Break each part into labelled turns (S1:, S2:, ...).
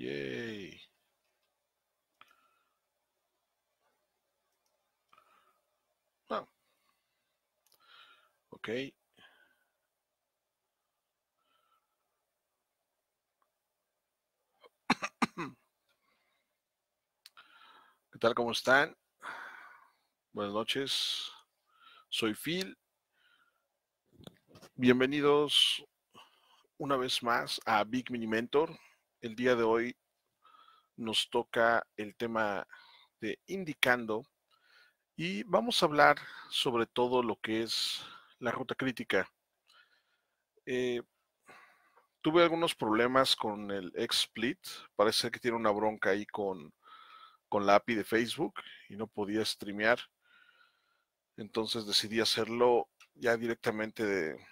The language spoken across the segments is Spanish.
S1: Yay. Ah. Ok. ¿Qué tal? ¿Cómo están? Buenas noches. Soy Phil. Bienvenidos una vez más a Big Mini Mentor. El día de hoy nos toca el tema de indicando y vamos a hablar sobre todo lo que es la ruta crítica. Eh, tuve algunos problemas con el XSplit. Parece que tiene una bronca ahí con, la API de Facebook y no podía streamear. Entonces decidí hacerlo ya directamente de,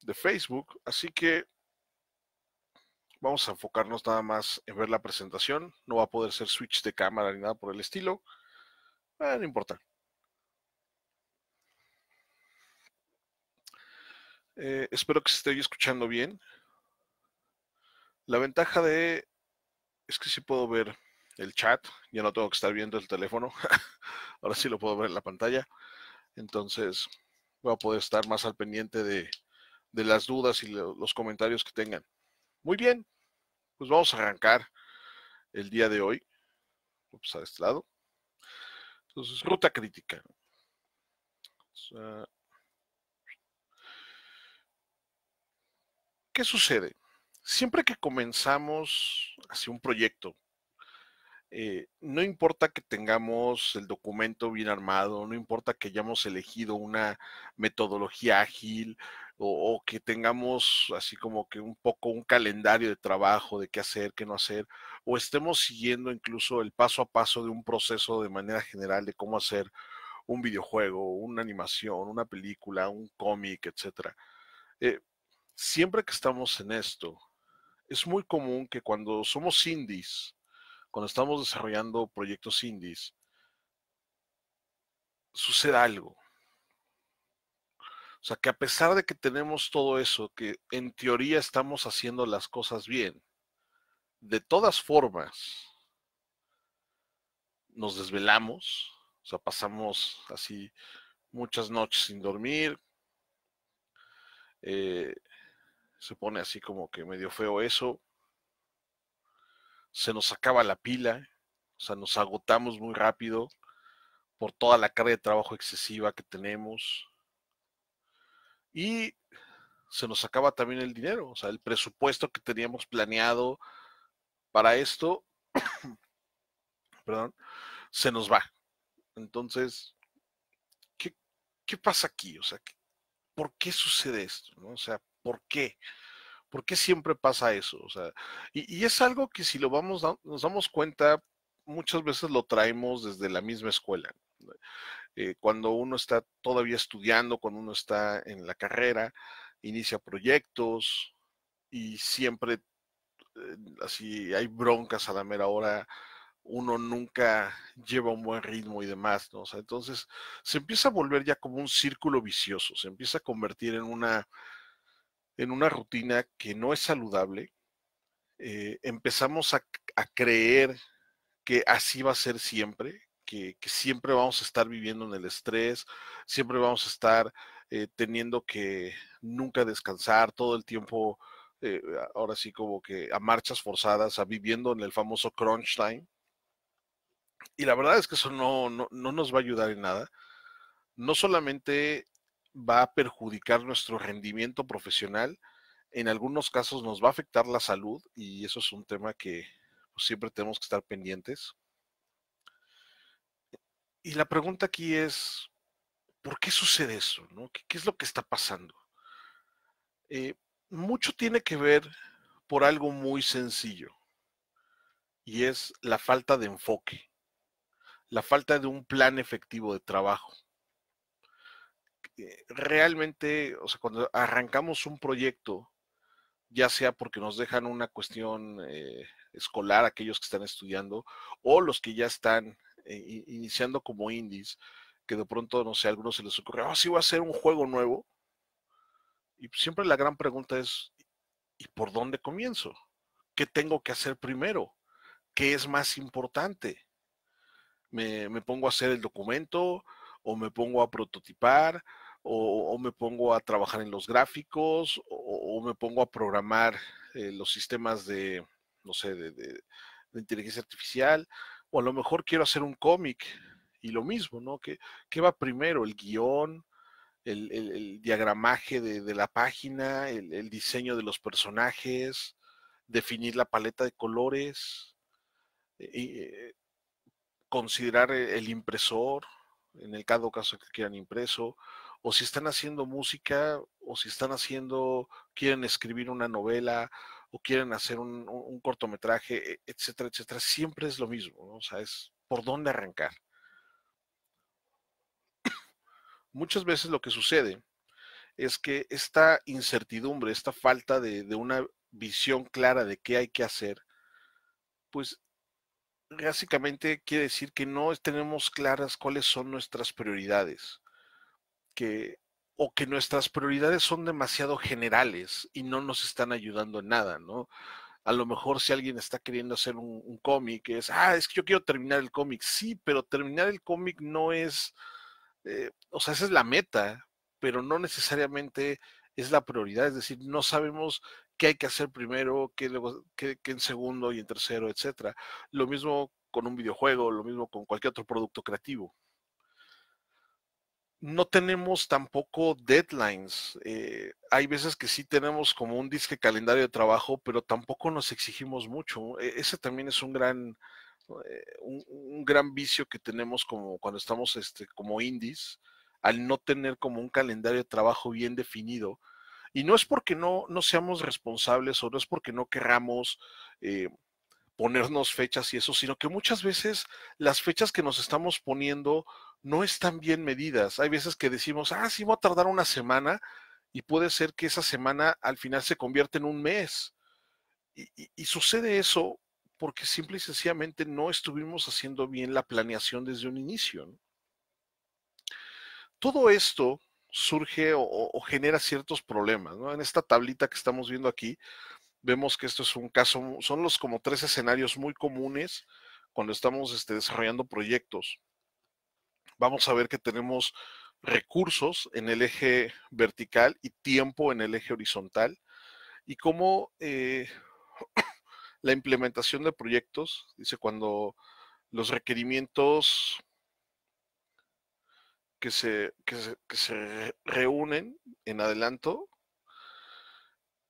S1: de Facebook. Así que Vamos a enfocarnos nada más en ver la presentación. No va a poder ser switch de cámara ni nada por el estilo. Ah, no importa. Eh, espero que se esté escuchando bien. La ventaja de es que sí puedo ver el chat. Ya no tengo que estar viendo el teléfono. Ahora sí lo puedo ver en la pantalla. Entonces voy a poder estar más al pendiente de las dudas y los comentarios que tengan. Muy bien, pues vamos a arrancar el día de hoy. Ups, a este lado. Entonces, ruta crítica. ¿Qué sucede? Siempre que comenzamos hacia un proyecto, eh, no importa que tengamos el documento bien armado, no importa que hayamos elegido una metodología ágil o, que tengamos así como que un poco un calendario de trabajo de qué hacer, qué no hacer, o estemos siguiendo incluso el paso a paso de un proceso de manera general de cómo hacer un videojuego, una animación, una película, un cómic, etc. Eh, siempre que estamos en esto, es muy común que cuando somos indies, cuando estamos desarrollando proyectos indies, sucede algo. O sea, que a pesar de que tenemos todo eso, que en teoría estamos haciendo las cosas bien, de todas formas, nos desvelamos, o sea, pasamos así muchas noches sin dormir. Eh, se pone así como que medio feo eso se nos acaba la pila, o sea, nos agotamos muy rápido por toda la carga de trabajo excesiva que tenemos. Y se nos acaba también el dinero, o sea, el presupuesto que teníamos planeado para esto, se nos va. Entonces, ¿qué, pasa aquí? O sea, ¿por qué sucede esto? ¿No? O sea, ¿por qué? ¿Por qué siempre pasa eso? O sea, y, es algo que si lo vamos, nos damos cuenta, muchas veces lo traemos desde la misma escuela. Eh, cuando uno está todavía estudiando, cuando uno está en la carrera, inicia proyectos y siempre eh, así hay broncas a la mera hora uno nunca lleva un buen ritmo y demás, ¿no? O sea, entonces se empieza a volver ya como un círculo vicioso, se empieza a convertir en una, en una rutina que no es saludable, eh, empezamos a, creer que así va a ser siempre, que, siempre vamos a estar viviendo en el estrés, siempre vamos a estar eh, teniendo que nunca descansar, todo el tiempo, eh, ahora sí como que a marchas forzadas, a viviendo en el famoso crunch time. Y la verdad es que eso no, no, no nos va a ayudar en nada. No solamente va a perjudicar nuestro rendimiento profesional, en algunos casos nos va a afectar la salud y eso es un tema que pues, siempre tenemos que estar pendientes. Y la pregunta aquí es, ¿por qué sucede eso? ¿Qué, es lo que está pasando? Eh, mucho tiene que ver por algo muy sencillo y es la falta de enfoque, la falta de un plan efectivo de trabajo realmente, o sea, cuando arrancamos un proyecto, ya sea porque nos dejan una cuestión eh, escolar, aquellos que están estudiando, o los que ya están eh, iniciando como indies, que de pronto, no sé, a algunos se les ocurre, oh, sí, voy a hacer un juego nuevo. Y siempre la gran pregunta es, ¿y por dónde comienzo? ¿Qué tengo que hacer primero? ¿Qué es más importante? ¿Me, me pongo a hacer el documento o me pongo a prototipar o, me pongo a trabajar en los gráficos, o, me pongo a programar eh, los sistemas de, no sé, de, inteligencia artificial, o a lo mejor quiero hacer un cómic, y lo mismo, ¿no? ¿Qué, va primero? ¿El guión? El, diagramaje de, la página, el, diseño de los personajes, definir la paleta de colores, eh, eh, considerar el impresor, en el caso que quieran impreso, o si están haciendo música, o si están haciendo, quieren escribir una novela, o quieren hacer un, cortometraje, e, etcétera, etcétera, siempre es lo mismo, ¿no? o sea, es por dónde arrancar. Muchas veces lo que sucede es que esta incertidumbre, esta falta de, de una visión clara de qué hay que hacer, pues básicamente quiere decir que no tenemos claras cuáles son nuestras prioridades que o que nuestras prioridades son demasiado generales y no nos están ayudando en nada, ¿no? A lo mejor si alguien está queriendo hacer un, cómic, es, ah, es que yo quiero terminar el cómic. Sí, pero terminar el cómic no es, eh, o sea, esa es la meta, pero no necesariamente es la prioridad. Es decir, no sabemos qué hay que hacer primero, qué, luego, qué en segundo y en tercero, etcétera. Lo mismo con un videojuego, lo mismo con cualquier otro producto creativo no tenemos tampoco deadlines. Eh, hay veces que sí tenemos como un disque calendario de trabajo, pero tampoco nos exigimos mucho. E-, ese también es un gran, eh, un, gran vicio que tenemos como cuando estamos este, como indies, al no tener como un calendario de trabajo bien definido. Y no es porque no, no seamos responsables o no es porque no queramos eh, ponernos fechas y eso, sino que muchas veces las fechas que nos estamos poniendo no están bien medidas. Hay veces que decimos, ah, sí, va a tardar una semana y puede ser que esa semana al final se convierta en un mes. Y, sucede eso porque simple y sencillamente no estuvimos haciendo bien la planeación desde un inicio. Todo esto surge o, genera ciertos problemas. En esta tablita que estamos viendo aquí, vemos que esto es un caso, son los como tres escenarios muy comunes cuando estamos este, desarrollando proyectos vamos a ver que tenemos recursos en el eje vertical y tiempo en el eje horizontal y cómo eh, la implementación de proyectos, dice cuando los requerimientos que se, reúnen en adelanto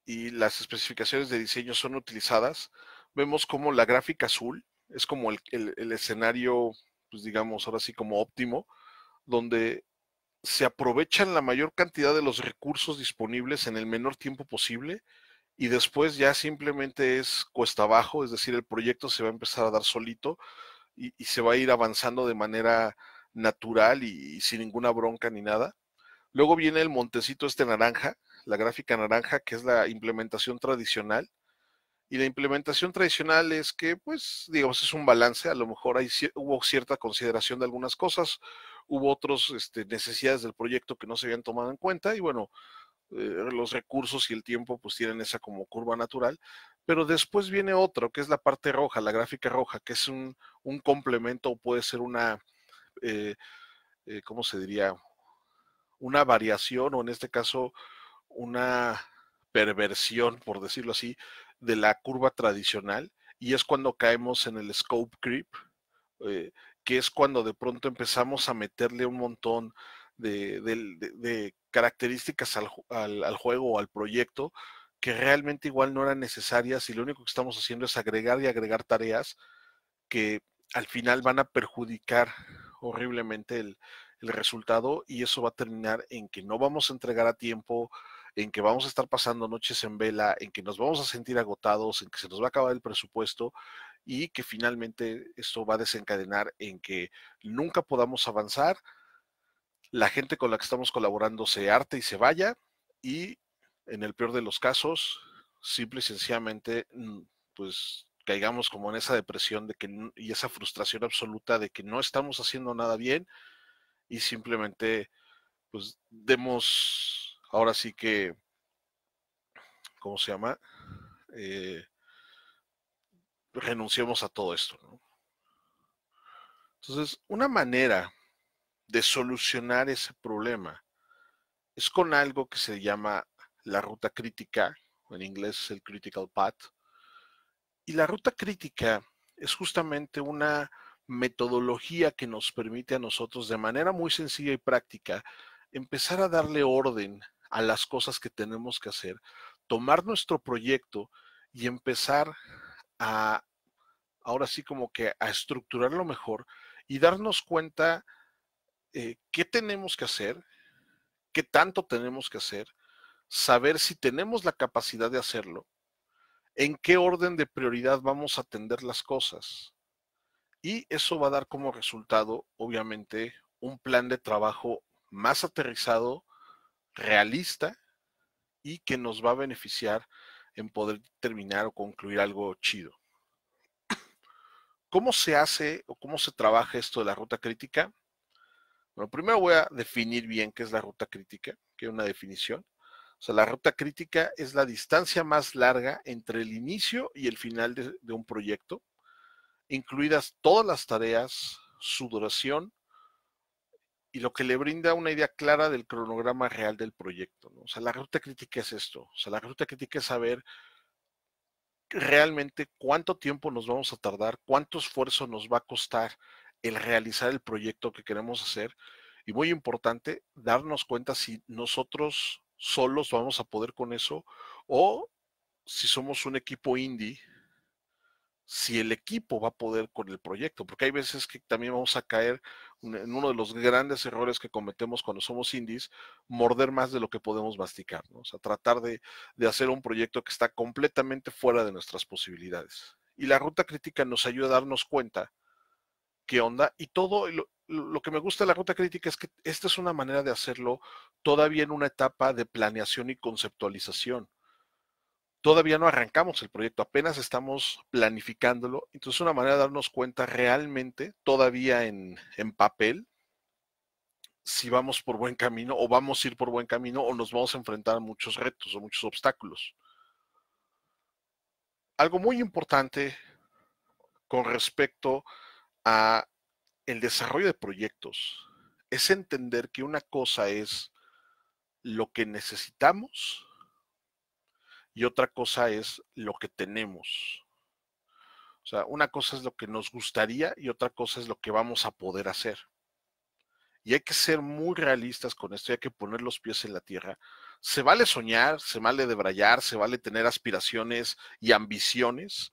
S1: y las especificaciones de diseño son utilizadas, vemos como la gráfica azul es como el escenario pues digamos, ahora sí como óptimo, donde se aprovechan la mayor cantidad de los recursos disponibles en el menor tiempo posible y después ya simplemente es cuesta abajo, es decir, el proyecto se va a empezar a dar solito y, se va a ir avanzando de manera natural y, sin ninguna bronca ni nada. Luego viene el montecito este naranja, la gráfica naranja, que es la implementación tradicional, y la implementación tradicional es que, pues, digamos, es un balance. A lo mejor hay, hubo cierta consideración de algunas cosas, hubo otras este, necesidades del proyecto que no se habían tomado en cuenta y bueno, eh, los recursos y el tiempo pues tienen esa como curva natural. Pero después viene otro, que es la parte roja, la gráfica roja, que es un, complemento o puede ser una, eh, eh, ¿cómo se diría? Una variación o en este caso una perversión, por decirlo así, de la curva tradicional y es cuando caemos en el scope creep, eh, que es cuando de pronto empezamos a meterle un montón de, características al, juego o al proyecto que realmente igual no eran necesarias y lo único que estamos haciendo es agregar y agregar tareas que al final van a perjudicar horriblemente el, el resultado y eso va a terminar en que no vamos a entregar a tiempo, en que vamos a estar pasando noches en vela, en que nos vamos a sentir agotados, en que se nos va a acabar el presupuesto y que finalmente esto va a desencadenar en que nunca podamos avanzar, la gente con la que estamos colaborando se arte y se vaya y en el peor de los casos, simple y sencillamente, mm, pues caigamos como en esa depresión de que, y esa frustración absoluta de que no estamos haciendo nada bien y simplemente pues demos ahora sí que, ¿cómo se llama? Eh, renunciemos a todo esto. ¿no? Entonces, una manera de solucionar ese problema es con algo que se llama la ruta crítica, en inglés es el critical path, y la ruta crítica es justamente una metodología que nos permite a nosotros de manera muy sencilla y práctica empezar a darle orden a las cosas que tenemos que hacer, tomar nuestro proyecto y empezar a, ahora sí como que a estructurarlo mejor y darnos cuenta eh, qué tenemos que hacer, qué tanto tenemos que hacer, saber si tenemos la capacidad de hacerlo, en qué orden de prioridad vamos a atender las cosas. Y eso va a dar como resultado, obviamente, un plan de trabajo más aterrizado, realista y que nos va a beneficiar en poder terminar o concluir algo chido. ¿Cómo se hace o cómo se trabaja esto de la ruta crítica? Bueno, primero voy a definir bien qué es la ruta crítica, que es una definición. O sea, la ruta crítica es la distancia más larga entre el inicio y el final de, de un proyecto, incluidas todas las tareas, su duración y lo que le brinda una idea clara del cronograma real del proyecto. O sea, la ruta crítica es esto. O sea, la ruta crítica es saber realmente cuánto tiempo nos vamos a tardar, cuánto esfuerzo nos va a costar el realizar el proyecto que queremos hacer. Y muy importante, darnos cuenta si nosotros solos vamos a poder con eso o si somos un equipo indie, si el equipo va a poder con el proyecto, porque hay veces que también vamos a caer en uno de los grandes errores que cometemos cuando somos indies, morder más de lo que podemos masticar, ¿no? o sea, tratar de, hacer un proyecto que está completamente fuera de nuestras posibilidades. Y la ruta crítica nos ayuda a darnos cuenta qué onda y todo lo, lo que me gusta de la ruta crítica es que esta es una manera de hacerlo todavía en una etapa de planeación y conceptualización. Todavía no arrancamos el proyecto, apenas estamos planificándolo. Entonces, una manera de darnos cuenta realmente, todavía en, papel, si vamos por buen camino o vamos a ir por buen camino o nos vamos a enfrentar a muchos retos o muchos obstáculos. Algo muy importante con respecto a el desarrollo de proyectos es entender que una cosa es lo que necesitamos y otra cosa es lo que tenemos. O sea, una cosa es lo que nos gustaría y otra cosa es lo que vamos a poder hacer. Y hay que ser muy realistas con esto, hay que poner los pies en la tierra. Se vale soñar, se vale debrayar, se vale tener aspiraciones y ambiciones,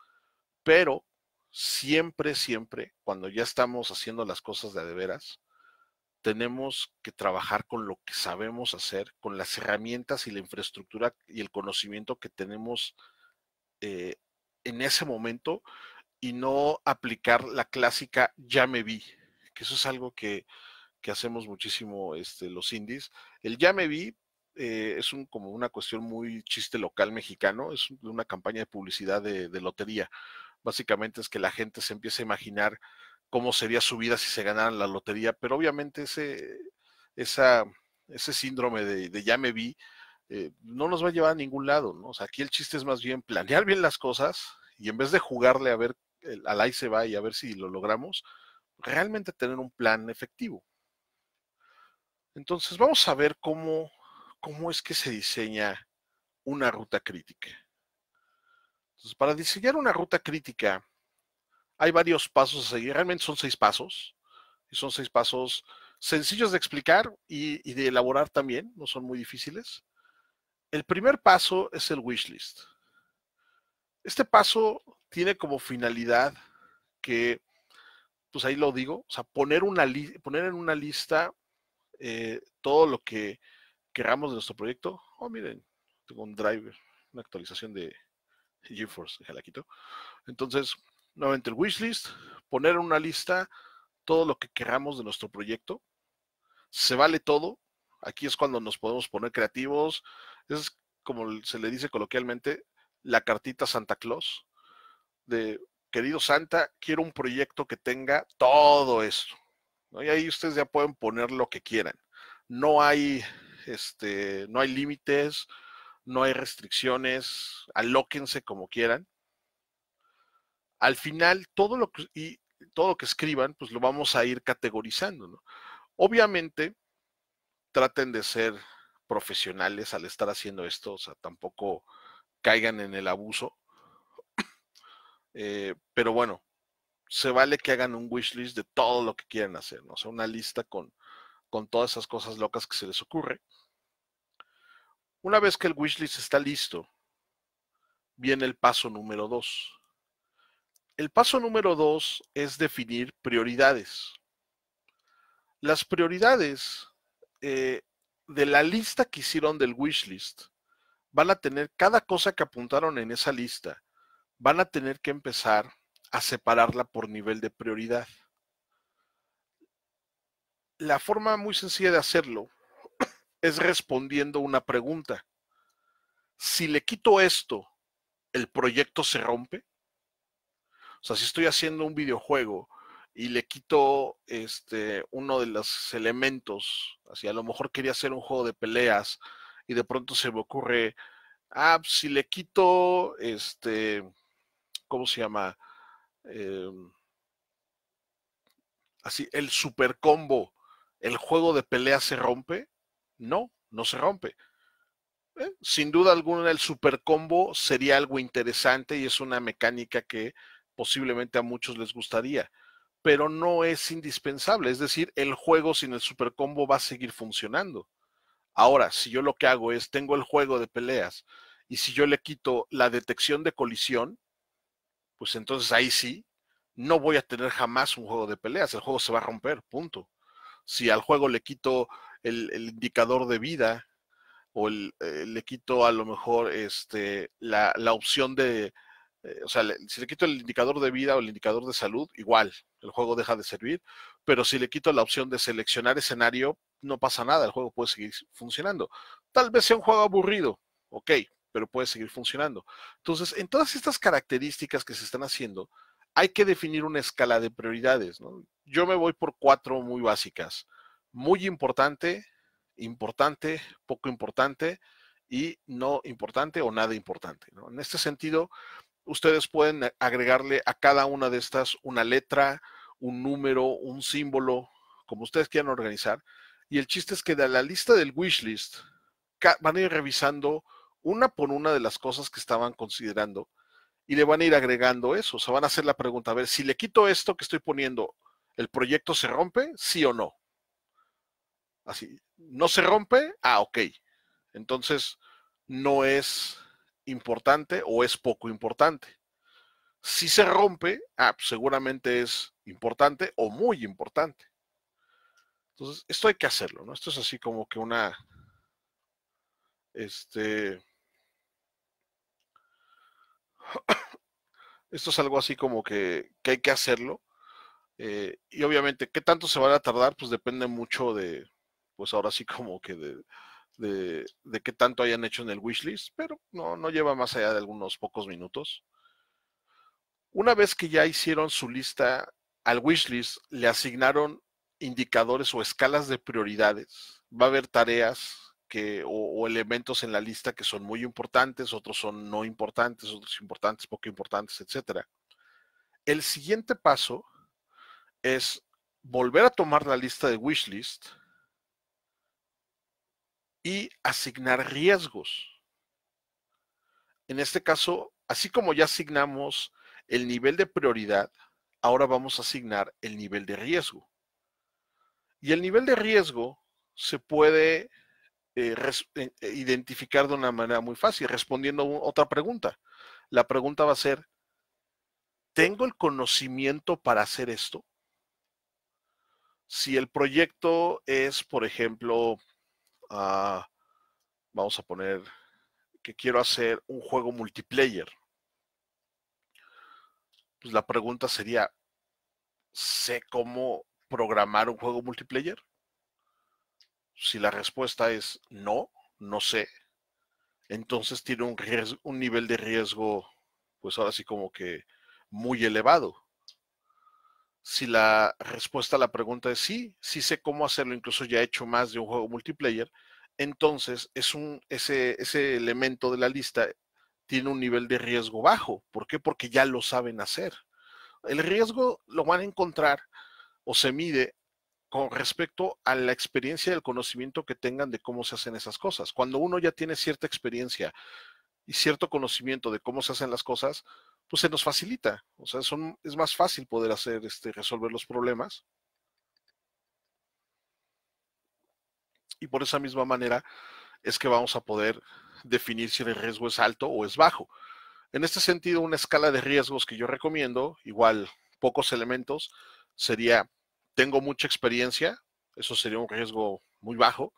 S1: pero siempre, siempre, cuando ya estamos haciendo las cosas de de veras, tenemos que trabajar con lo que sabemos hacer, con las herramientas y la infraestructura y el conocimiento que tenemos eh, en ese momento y no aplicar la clásica ya me vi, que eso es algo que, hacemos muchísimo este, los indies. El ya me vi eh, es un, como una cuestión muy chiste local mexicano, es una campaña de publicidad de, de lotería. Básicamente es que la gente se empieza a imaginar cómo sería su vida si se ganaran la lotería, pero obviamente ese, síndrome de, ya me vi eh, no nos va a llevar a ningún lado, ¿no? O sea, aquí el chiste es más bien planear bien las cosas y en vez de jugarle a ver, al ahí se va y a ver si lo logramos, realmente tener un plan efectivo. Entonces, vamos a ver cómo, cómo es que se diseña una ruta crítica. Entonces, para diseñar una ruta crítica, hay varios pasos a seguir, realmente son seis pasos, y son seis pasos sencillos de explicar y, de elaborar también, no son muy difíciles. El primer paso es el wishlist. Este paso tiene como finalidad que, pues ahí lo digo, o sea, poner, una poner en una lista eh, todo lo que queramos de nuestro proyecto. Oh, miren, tengo un driver, una actualización de GeForce, ya la quito. Entonces, nuevamente el wishlist, poner en una lista todo lo que queramos de nuestro proyecto. Se vale todo. Aquí es cuando nos podemos poner creativos. Es como se le dice coloquialmente, la cartita Santa Claus de querido Santa, quiero un proyecto que tenga todo esto. Y ahí ustedes ya pueden poner lo que quieran. No hay este, no hay límites, no hay restricciones, alóquense como quieran al final todo lo que, y todo que escriban, pues lo vamos a ir categorizando, ¿no? Obviamente, traten de ser profesionales al estar haciendo esto, o sea, tampoco caigan en el abuso. Eh, pero bueno, se vale que hagan un wish list de todo lo que quieran hacer, ¿no? O sea, una lista con, todas esas cosas locas que se les ocurre. Una vez que el wish list está listo, viene el paso número dos el paso número dos es definir prioridades. Las prioridades eh, de la lista que hicieron del wishlist van a tener cada cosa que apuntaron en esa lista, van a tener que empezar a separarla por nivel de prioridad. La forma muy sencilla de hacerlo es respondiendo una pregunta. Si le quito esto, ¿el proyecto se rompe? O sea, si estoy haciendo un videojuego y le quito este, uno de los elementos, así a lo mejor quería hacer un juego de peleas y de pronto se me ocurre, ah, pues, si le quito, este, ¿cómo se llama? Em, así, el super combo, el juego de peleas se rompe. No, no se rompe. Eh, sin duda alguna, el super combo sería algo interesante y es una mecánica que posiblemente a muchos les gustaría, pero no es indispensable. Es decir, el juego sin el super combo va a seguir funcionando. Ahora, si yo lo que hago es, tengo el juego de peleas y si yo le quito la detección de colisión, pues entonces ahí sí, no voy a tener jamás un juego de peleas, el juego se va a romper, punto. Si al juego le quito el, indicador de vida o eh, le quito a lo mejor este, la opción de, eh, o sea, si le quito el indicador de vida o el indicador de salud, igual, el juego deja de servir, pero si le quito la opción de seleccionar escenario, no pasa nada, el juego puede seguir funcionando. Tal vez sea un juego aburrido, ok, pero puede seguir funcionando. Entonces, en todas estas características que se están haciendo, hay que definir una escala de prioridades. ¿no? Yo me voy por cuatro muy básicas. Muy importante, importante, poco importante y no importante o nada importante. ¿no? En este sentido, ustedes pueden eh, agregarle a cada una de estas una letra, un número, un símbolo, como ustedes quieran organizar. Y el chiste es que de la lista del list, van a ir revisando una por una de las cosas que estaban considerando y le van a ir agregando eso. O sea, van a hacer la pregunta, a ver, si le quito esto que estoy poniendo, ¿el proyecto se rompe? ¿Sí o no? Así, ¿no se rompe? Ah, ok. Entonces, no es importante o es poco importante. Si se rompe, ah, pues, seguramente es importante o muy importante. Entonces, esto hay que hacerlo, ¿no? Esto es así como que una, este, esto es algo así como que, hay que hacerlo. Eh, y obviamente, ¿qué tanto se va a tardar? Pues depende mucho de, pues ahora sí como que de, de, qué tanto hayan hecho en el wishlist, pero no, no lleva más allá de algunos pocos minutos. Una vez que ya hicieron su lista, al wishlist le asignaron indicadores o escalas de prioridades. Va a haber tareas que, o, elementos en la lista que son muy importantes, otros son no importantes, otros importantes, poco importantes, etc. El siguiente paso es volver a tomar la lista de wishlist y asignar riesgos. En este caso, así como ya asignamos el nivel de prioridad, ahora vamos a asignar el nivel de riesgo. Y el nivel de riesgo se puede eh, eh, eh, identificar de una manera muy fácil, respondiendo otra pregunta. La pregunta va a ser, ¿tengo el conocimiento para hacer esto? Si el proyecto es, por ejemplo, vamos a poner, que quiero hacer un juego multiplayer. Pues la pregunta sería, ¿sé cómo programar un juego multiplayer? Si la respuesta es no, no sé, entonces tiene un, un nivel de riesgo, pues ahora sí como que muy elevado. Si la respuesta a la pregunta es sí, sí sé cómo hacerlo, incluso ya he hecho más de un juego multiplayer, entonces es un, ese, ese elemento de la lista tiene un nivel de riesgo bajo. ¿Por qué? Porque ya lo saben hacer. El riesgo lo van a encontrar o se mide con respecto a la experiencia y el conocimiento que tengan de cómo se hacen esas cosas. Cuando uno ya tiene cierta experiencia y cierto conocimiento de cómo se hacen las cosas, pues se nos facilita. O sea, es más fácil poder hacer, este, resolver los problemas. Y por esa misma manera es que vamos a poder definir si el riesgo es alto o es bajo. En este sentido, una escala de riesgos que yo recomiendo, igual pocos elementos, sería, tengo mucha experiencia, eso sería un riesgo muy bajo.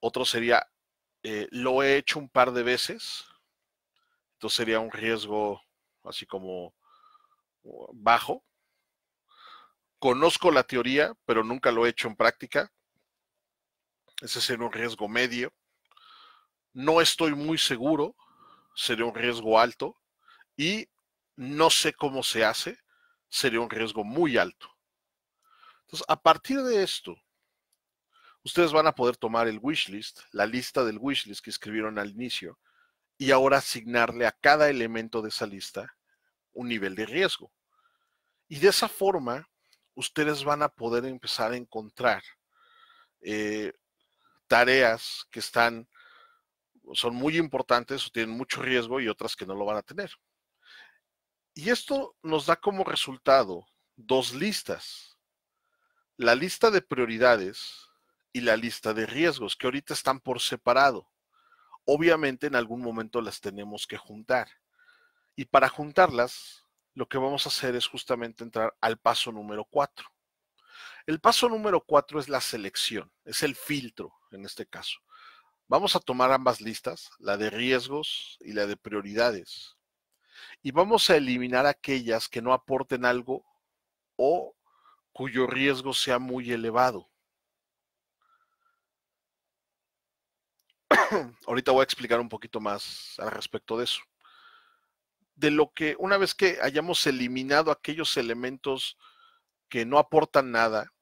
S1: Otro sería, eh, lo he hecho un par de veces, sería un riesgo así como bajo. Conozco la teoría, pero nunca lo he hecho en práctica. Ese sería un riesgo medio. No estoy muy seguro, sería un riesgo alto. Y no sé cómo se hace, sería un riesgo muy alto. Entonces, a partir de esto, ustedes van a poder tomar el wishlist, la lista del wish list que escribieron al inicio, y ahora asignarle a cada elemento de esa lista un nivel de riesgo. Y de esa forma, ustedes van a poder empezar a encontrar eh, tareas que están, son muy importantes o tienen mucho riesgo y otras que no lo van a tener. Y esto nos da como resultado dos listas. La lista de prioridades y la lista de riesgos, que ahorita están por separado. Obviamente en algún momento las tenemos que juntar. Y para juntarlas, lo que vamos a hacer es justamente entrar al paso número 4. El paso número 4 es la selección, es el filtro en este caso. Vamos a tomar ambas listas, la de riesgos y la de prioridades. Y vamos a eliminar aquellas que no aporten algo o cuyo riesgo sea muy elevado. ahorita voy a explicar un poquito más al respecto de eso. De lo que una vez que hayamos eliminado aquellos elementos que no aportan nada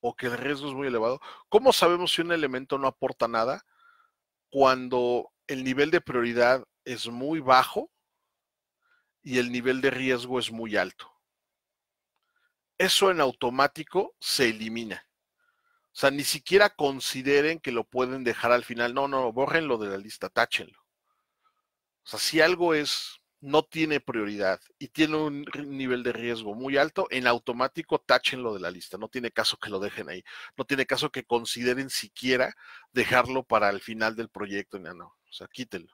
S1: o que el riesgo es muy elevado, ¿cómo sabemos si un elemento no aporta nada cuando el nivel de prioridad es muy bajo y el nivel de riesgo es muy alto? Eso en automático se elimina. O sea, ni siquiera consideren que lo pueden dejar al final. No, no, bórrenlo de la lista, táchenlo. O sea, si algo es, no tiene prioridad y tiene un nivel de riesgo muy alto, en automático táchenlo de la lista. No tiene caso que lo dejen ahí. No tiene caso que consideren siquiera dejarlo para el final del proyecto. No, no. O sea, quítenlo.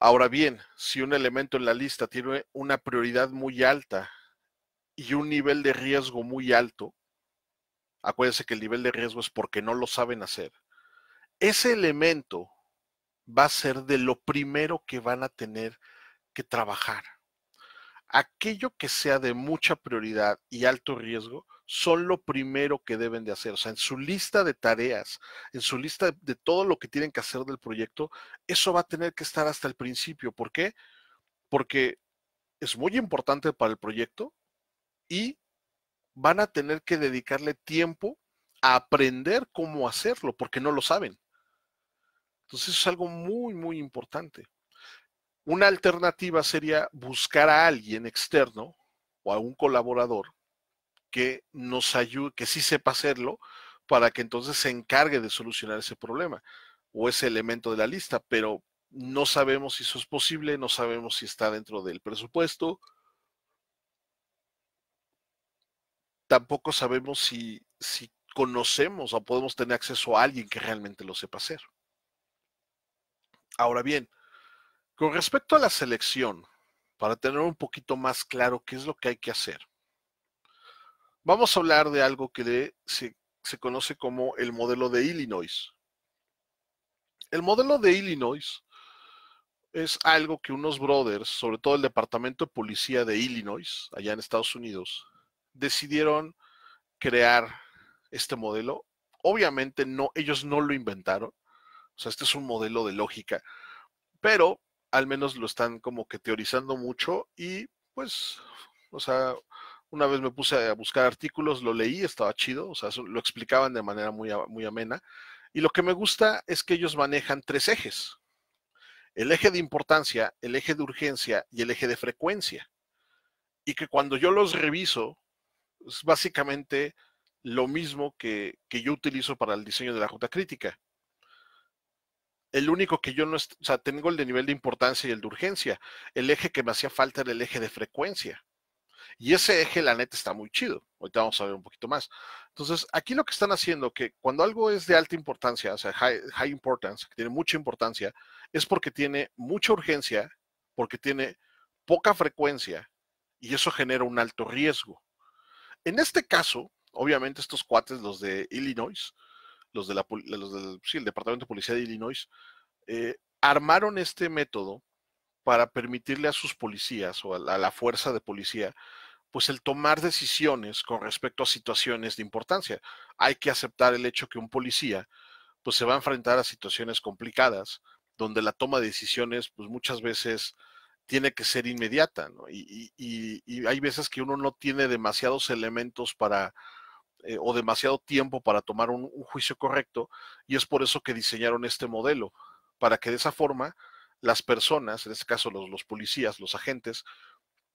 S1: Ahora bien, si un elemento en la lista tiene una prioridad muy alta y un nivel de riesgo muy alto, acuérdense que el nivel de riesgo es porque no lo saben hacer. Ese elemento va a ser de lo primero que van a tener que trabajar. Aquello que sea de mucha prioridad y alto riesgo son lo primero que deben de hacer. O sea, en su lista de tareas, en su lista de, todo lo que tienen que hacer del proyecto, eso va a tener que estar hasta el principio. ¿Por qué? Porque es muy importante para el proyecto y van a tener que dedicarle tiempo a aprender cómo hacerlo, porque no lo saben. Entonces es algo muy, muy importante. Una alternativa sería buscar a alguien externo o a un colaborador que nos ayude, que sí sepa hacerlo, para que entonces se encargue de solucionar ese problema o ese elemento de la lista, pero no sabemos si eso es posible, no sabemos si está dentro del presupuesto, tampoco sabemos si, conocemos o podemos tener acceso a alguien que realmente lo sepa hacer. Ahora bien, con respecto a la selección, para tener un poquito más claro qué es lo que hay que hacer, vamos a hablar de algo que se conoce como el modelo de Illinois. El modelo de Illinois es algo que unos brothers, sobre todo el Departamento de Policía de Illinois, allá en Estados Unidos, decidieron crear este modelo. Obviamente no, ellos no lo inventaron. O sea, este es un modelo de lógica, pero al menos lo están como que teorizando mucho y pues, o sea, una vez me puse a buscar artículos, lo leí, estaba chido, o sea, lo explicaban de manera muy, muy amena. Y lo que me gusta es que ellos manejan tres ejes. El eje de importancia, el eje de urgencia y el eje de frecuencia. Y que cuando yo los reviso, es básicamente lo mismo que, yo utilizo para el diseño de la ruta crítica. El único que yo no, o sea, tengo el de nivel de importancia y el de urgencia. El eje que me hacía falta era el eje de frecuencia. Y ese eje, la neta, está muy chido. Ahorita vamos a ver un poquito más. Entonces, aquí lo que están haciendo, que cuando algo es de alta importancia, o sea, high, high importance, que tiene mucha importancia, es porque tiene mucha urgencia, porque tiene poca frecuencia, y eso genera un alto riesgo. En este caso, obviamente estos cuates, los de Illinois, los, de del Departamento de Policía de Illinois, eh, armaron este método para permitirle a sus policías o a la, fuerza de policía, pues el tomar decisiones con respecto a situaciones de importancia. Hay que aceptar el hecho que un policía, pues se va a enfrentar a situaciones complicadas, donde la toma de decisiones, pues muchas veces tiene que ser inmediata, ¿no? Y, hay veces que uno no tiene demasiados elementos para, eh, o demasiado tiempo para tomar un, juicio correcto, y es por eso que diseñaron este modelo, para que de esa forma las personas, en este caso los, policías, los agentes,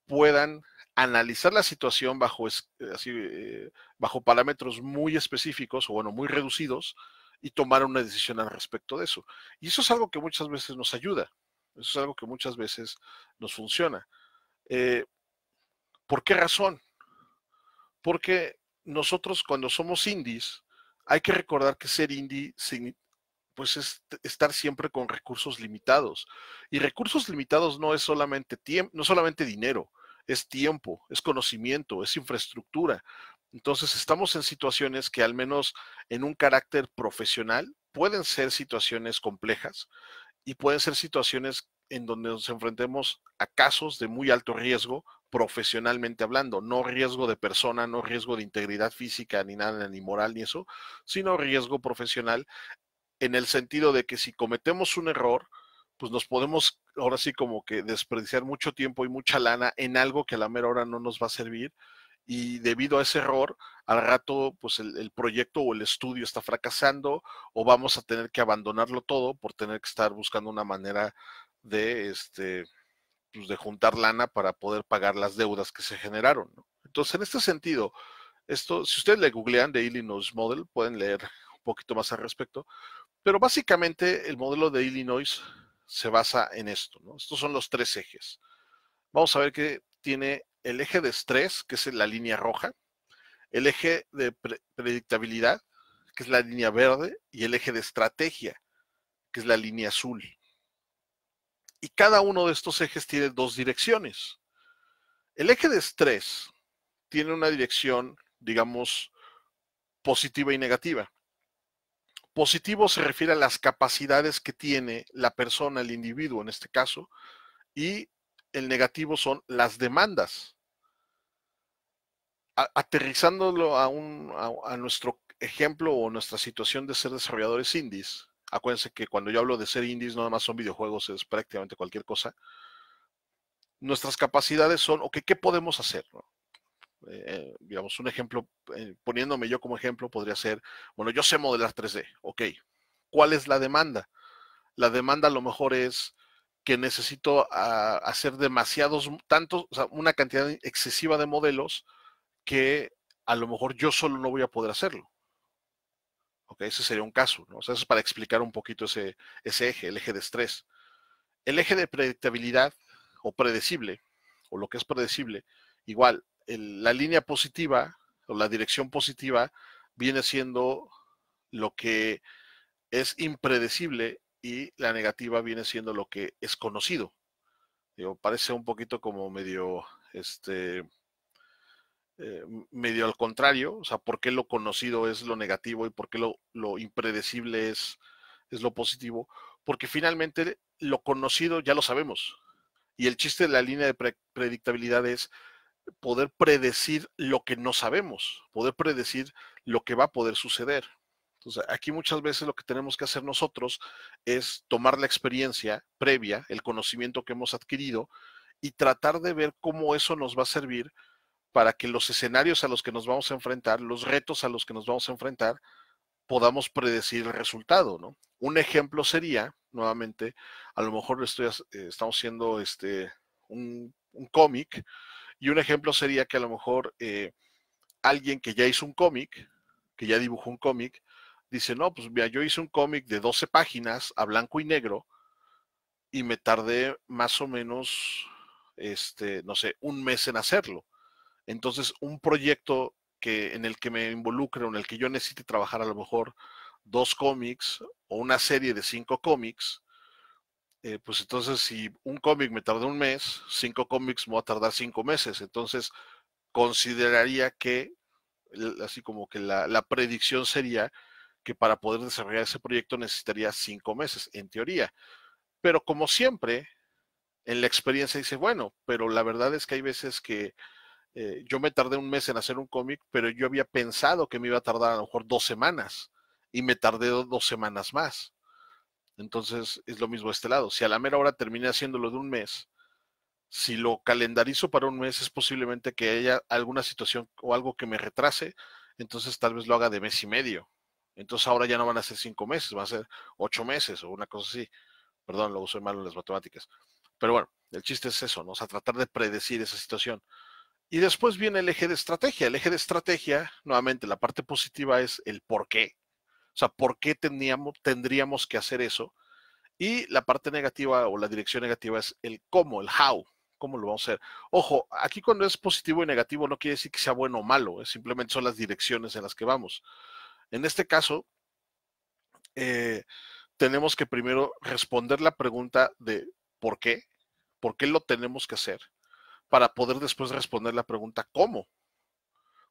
S1: puedan analizar la situación bajo, eh, así, eh, bajo parámetros muy específicos o bueno, muy reducidos y tomar una decisión al respecto de eso. Y eso es algo que muchas veces nos ayuda. Eso es algo que muchas veces nos funciona. Eh, ¿Por qué razón? Porque nosotros cuando somos indies, hay que recordar que ser indie pues es estar siempre con recursos limitados. Y recursos limitados no es solamente tiempo, no solamente dinero, es tiempo, es conocimiento, es infraestructura. Entonces estamos en situaciones que al menos en un carácter profesional pueden ser situaciones complejas y pueden ser situaciones en donde nos enfrentemos a casos de muy alto riesgo profesionalmente hablando, no riesgo de persona, no riesgo de integridad física, ni nada, ni moral, ni eso, sino riesgo profesional en el sentido de que si cometemos un error, pues nos podemos ahora sí como que desperdiciar mucho tiempo y mucha lana en algo que a la mera hora no nos va a servir y debido a ese error, al rato, pues el, proyecto o el estudio está fracasando o vamos a tener que abandonarlo todo por tener que estar buscando una manera de, este, pues, de juntar lana para poder pagar las deudas que se generaron. Entonces, en este sentido, esto, si ustedes le googlean de Illinois Model, pueden leer un poquito más al respecto, pero básicamente el modelo de Illinois se basa en esto, Estos son los tres ejes. Vamos a ver qué tiene el eje de estrés, que es la línea roja, el eje de predictabilidad, que es la línea verde, y el eje de estrategia, que es la línea azul. Y cada uno de estos ejes tiene dos direcciones. El eje de estrés tiene una dirección, digamos, positiva y negativa. Positivo se refiere a las capacidades que tiene la persona, el individuo en este caso, y el negativo son las demandas. aterrizándolo a, nuestro ejemplo o nuestra situación de ser desarrolladores indies, acuérdense que cuando yo hablo de ser indies, no nada más son videojuegos, es prácticamente cualquier cosa. Nuestras capacidades son, ok, ¿qué podemos hacer? Eh, digamos, un ejemplo, eh, poniéndome yo como ejemplo, podría ser, bueno, yo sé modelar 3D, ok, ¿cuál es la demanda? La demanda a lo mejor es, que necesito ah, hacer demasiados, mm, tantos, o sea, una cantidad excesiva de modelos que a lo mejor yo solo no voy a poder hacerlo. Ok, ese sería un caso, ¿no? O sea, eso es para explicar un poquito ese, eje, el eje de estrés. El eje de predictabilidad o predecible, o lo que es predecible, igual, la línea positiva o la dirección positiva viene siendo lo que es impredecible y la negativa viene siendo lo que es conocido. Digo, parece un poquito como medio, este, eh, medio al contrario, o sea, por qué lo conocido es lo negativo y por qué lo, impredecible es, es lo positivo, porque finalmente lo conocido ya lo sabemos. Y el chiste de la línea de predictabilidad es poder predecir lo que no sabemos, poder predecir lo que va a poder suceder. Entonces, aquí muchas veces lo que tenemos que hacer nosotros es tomar la experiencia previa, el conocimiento que hemos adquirido y tratar de ver cómo eso nos va a servir para que los escenarios a los que nos vamos a enfrentar, los retos a los que nos vamos a enfrentar, podamos predecir el resultado, ¿no? Un ejemplo sería, nuevamente, a lo mejor estoy, eh, estamos haciendo este, un, cómic, y un ejemplo sería que a lo mejor eh, alguien que ya hizo un cómic, que ya dibujó un cómic, dice, no, pues mira, yo hice un cómic de 12 páginas a blanco y negro y me tardé más o menos, este, no sé, un mes en hacerlo. Entonces, un proyecto que, en el que me involucre, o en el que yo necesite trabajar a lo mejor dos cómics o una serie de cinco cómics, eh, pues entonces si un cómic me tarda un mes, cinco cómics me va a tardar cinco meses. Entonces consideraría que, así como que la, la predicción sería que para poder desarrollar ese proyecto necesitaría cinco meses, en teoría. Pero como siempre, en la experiencia dice, bueno, pero la verdad es que hay veces que eh, yo me tardé un mes en hacer un cómic, pero yo había pensado que me iba a tardar a lo mejor dos semanas y me tardé dos, semanas más. Entonces es lo mismo de este lado. Si a la mera hora terminé haciéndolo de un mes, si lo calendarizo para un mes es posiblemente que haya alguna situación o algo que me retrase, entonces tal vez lo haga de mes y medio. Entonces ahora ya no van a ser cinco meses, van a ser ocho meses o una cosa así. Perdón, lo uso mal en las matemáticas. Pero bueno, el chiste es eso, ¿no? O sea, tratar de predecir esa situación. Y después viene el eje de estrategia. El eje de estrategia, nuevamente, la parte positiva es el por qué. O sea, ¿por qué teníamos, tendríamos que hacer eso? Y la parte negativa o la dirección negativa es el cómo, el how, cómo lo vamos a hacer. Ojo, aquí cuando es positivo y negativo no quiere decir que sea bueno o malo, ¿eh? simplemente son las direcciones en las que vamos. En este caso, eh, tenemos que primero responder la pregunta de por qué, por qué lo tenemos que hacer, para poder después responder la pregunta cómo.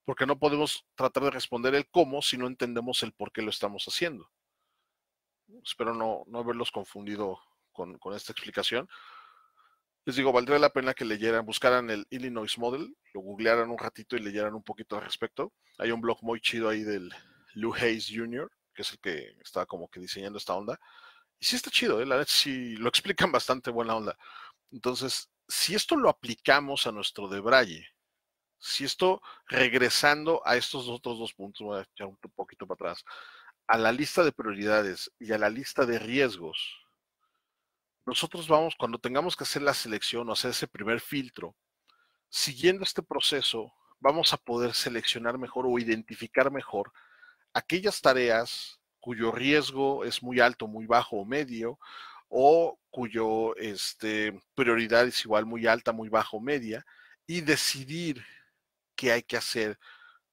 S1: Porque no podemos tratar de responder el cómo si no entendemos el por qué lo estamos haciendo. Espero no, haberlos confundido con, con esta explicación. Les digo, valdría la pena que leyeran, buscaran el Illinois Model, lo googlearan un ratito y leyeran un poquito al respecto. Hay un blog muy chido ahí del, Lou Hayes Jr., que es el que está como que diseñando esta onda. Y sí está chido, ¿eh? la vez sí lo explican bastante buena onda. Entonces, si esto lo aplicamos a nuestro debraye, si esto regresando a estos otros dos puntos, voy a echar un poquito para atrás, a la lista de prioridades y a la lista de riesgos, nosotros vamos, cuando tengamos que hacer la selección o hacer ese primer filtro, siguiendo este proceso, vamos a poder seleccionar mejor o identificar mejor aquellas tareas cuyo riesgo es muy alto, muy bajo o medio, o cuyo este, prioridad es igual muy alta, muy bajo o media, y decidir qué hay que hacer,